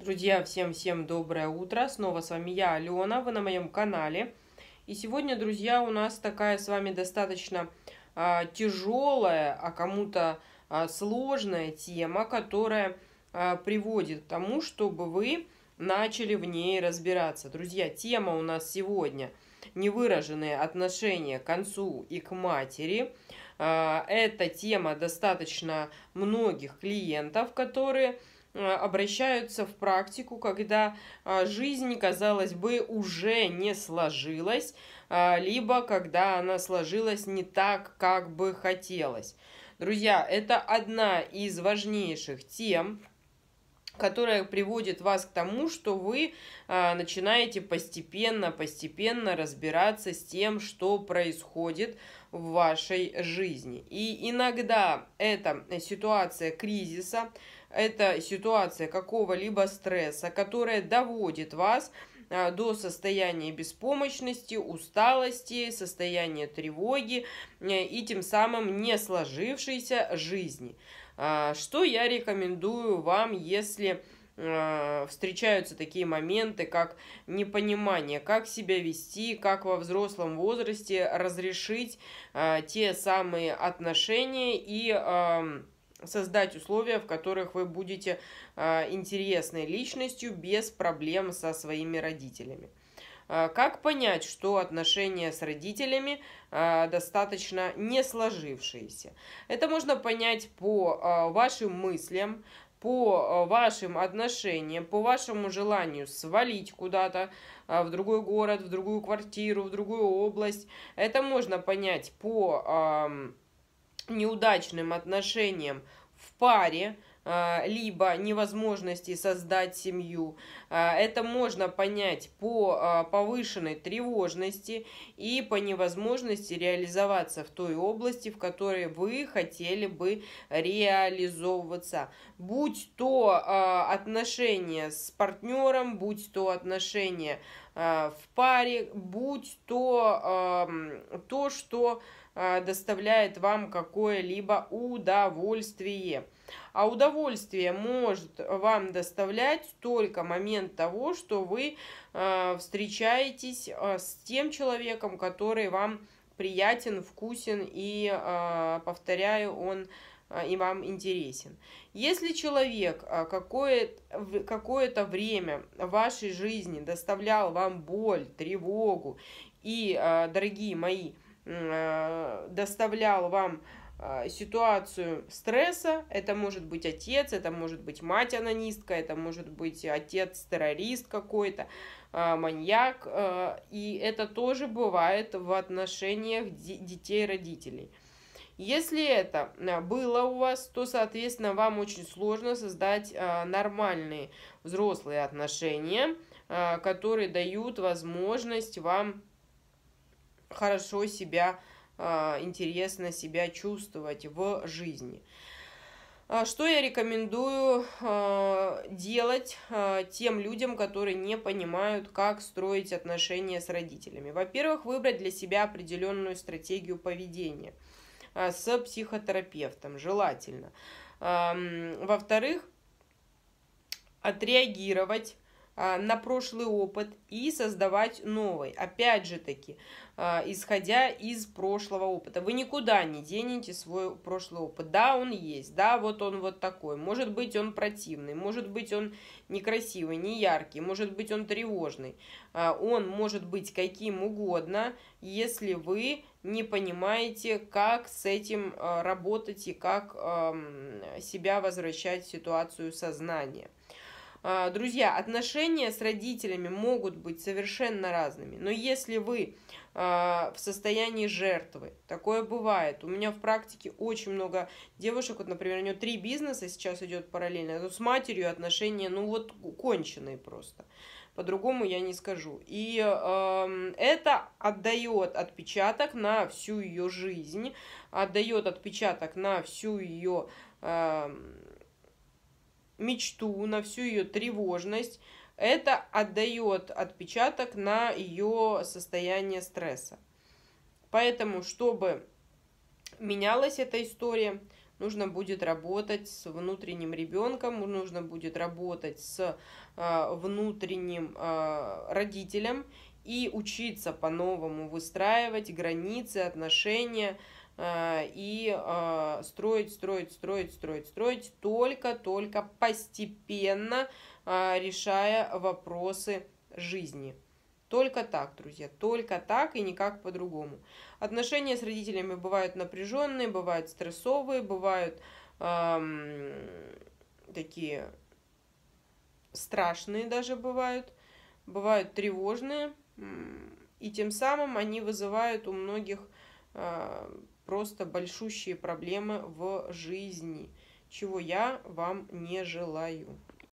Друзья, всем-всем доброе утро. Снова с вами я, Алена. Вы на моем канале. И сегодня, друзья, у нас такая с вами достаточно а, тяжелая, а кому-то а, сложная тема, которая а, приводит к тому, чтобы вы начали в ней разбираться. Друзья, тема у нас сегодня невыраженные отношения к концу и к матери. А, эта тема достаточно многих клиентов, которые Э, обращаются в практику, когда э, жизнь, казалось бы, уже не сложилась, э, либо когда она сложилась не так, как бы хотелось. Друзья, это одна из важнейших тем, которая приводит вас к тому, что вы э, начинаете постепенно, постепенно разбираться с тем, что происходит в вашей жизни. И иногда это ситуация кризиса, это ситуация какого-либо стресса, которая доводит вас а, до состояния беспомощности, усталости, состояния тревоги э, и тем самым не сложившейся жизни. А, что я рекомендую вам, если а, встречаются такие моменты, как непонимание, как себя вести, как во взрослом возрасте разрешить а, те самые отношения и создать условия, в которых вы будете интересной личностью без проблем со своими родителями. А как понять, что отношения с родителями а, достаточно не сложившиеся? Это можно понять по а, вашим мыслям, по вашим отношениям, по вашему желанию свалить куда-то в другой город, в другую квартиру, в другую область. Это можно понять по неудачным отношениям в паре, а, либо невозможности создать семью. А, это можно понять по а, повышенной тревожности и по невозможности реализоваться в той области, в которой вы хотели бы реализовываться. Будь то отношения с партнером, будь то отношения в паре, будь то то, что доставляет вам какое-либо удовольствие. А удовольствие может вам доставлять только момент того, что вы э, встречаетесь э, с тем человеком, который вам приятен, вкусен и, э, повторяю, он э, и вам интересен. Если человек э, какое-то какое время в вашей жизни доставлял вам боль, тревогу и, э, дорогие мои, доставлял вам а, ситуацию стресса. Это может быть отец, это может быть мать-анонистка, это может быть отец-террорист какой-то, а, маньяк. А, и это тоже бывает в отношениях детей-родителей. Если это было у вас, то, соответственно, вам очень сложно создать нормальные взрослые отношения, которые дают возможность вам хорошо себя а, интересно себя чувствовать в жизни. А, что я рекомендую а, делать тем людям, которые не понимают, как строить отношения с родителями? Во-первых, выбрать для себя определенную стратегию поведения с психотерапевтом, желательно. Во-вторых, отреагировать а, на прошлый опыт и создавать новый. Опять же таки, а, исходя из прошлого опыта. Вы никуда не денете свой прошлый опыт. Да, он есть, да, вот он вот такой. Может быть, он противный, может быть, он некрасивый, не яркий, может быть, он тревожный. А, он может быть каким угодно, если вы не понимаете, как с этим работать и как себя возвращать в ситуацию сознания. А, друзья, отношения с родителями могут быть совершенно разными, но если вы а, в состоянии жертвы, такое бывает. У меня в практике очень много девушек, вот, например, у нее три бизнеса сейчас идет параллельно, но а с матерью отношения, ну вот, конченые просто. По-другому я не скажу. И э, это отдает отпечаток на всю ее жизнь, отдает отпечаток на всю ее э, эм, мечту, на всю ее тревожность, это отдает отпечаток на ее состояние стресса. Поэтому, чтобы менялась эта история, нужно будет работать с внутренним ребенком, нужно будет работать с э, внутренним э, родителем и учиться по-новому выстраивать границы, отношения, Э, и э, строить, строить, строить, строить, строить, только-только постепенно э, решая вопросы жизни. Только так, друзья, только так и никак по-другому. Отношения с родителями бывают напряженные, бывают стрессовые, бывают эм, такие страшные даже бывают, бывают тревожные, и тем самым они вызывают у многих просто большущие проблемы в жизни, чего я вам не желаю.